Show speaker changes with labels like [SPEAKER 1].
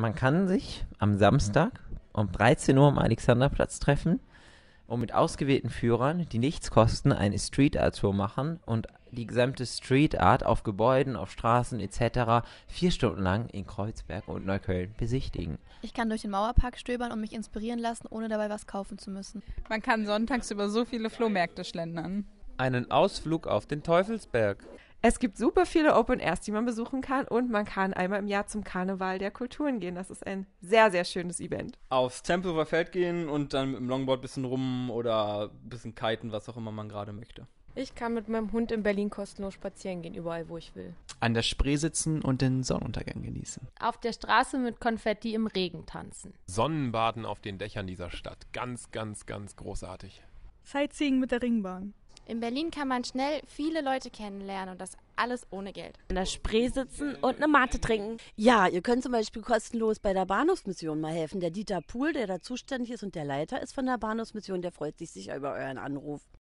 [SPEAKER 1] man kann sich am Samstag um 13 Uhr am Alexanderplatz treffen und mit ausgewählten Führern, die nichts kosten, eine Street Art Tour machen und die gesamte Street Art auf Gebäuden, auf Straßen etc. vier Stunden lang in Kreuzberg und Neukölln besichtigen.
[SPEAKER 2] Ich kann durch den Mauerpark stöbern und mich inspirieren lassen, ohne dabei was kaufen zu müssen. Man kann sonntags über so viele Flohmärkte schlendern.
[SPEAKER 1] Einen Ausflug auf den Teufelsberg.
[SPEAKER 2] Es gibt super viele Open Airs, die man besuchen kann und man kann einmal im Jahr zum Karneval der Kulturen gehen. Das ist ein sehr, sehr schönes Event.
[SPEAKER 1] Aufs Tempelhofer Feld gehen und dann mit dem Longboard ein bisschen rum oder ein bisschen kiten, was auch immer man gerade möchte.
[SPEAKER 2] Ich kann mit meinem Hund in Berlin kostenlos spazieren gehen, überall wo ich will.
[SPEAKER 1] An der Spree sitzen und den Sonnenuntergang genießen.
[SPEAKER 2] Auf der Straße mit Konfetti im Regen tanzen.
[SPEAKER 1] Sonnenbaden auf den Dächern dieser Stadt. Ganz, ganz, ganz großartig.
[SPEAKER 2] Sightseeing mit der Ringbahn. In Berlin kann man schnell viele Leute kennenlernen und das alles ohne Geld. In der Spree sitzen und eine Mate trinken. Ja, ihr könnt zum Beispiel kostenlos bei der Bahnhofsmission mal helfen. Der Dieter Pohl, der da zuständig ist und der Leiter ist von der Bahnhofsmission, der freut sich sicher über euren Anruf.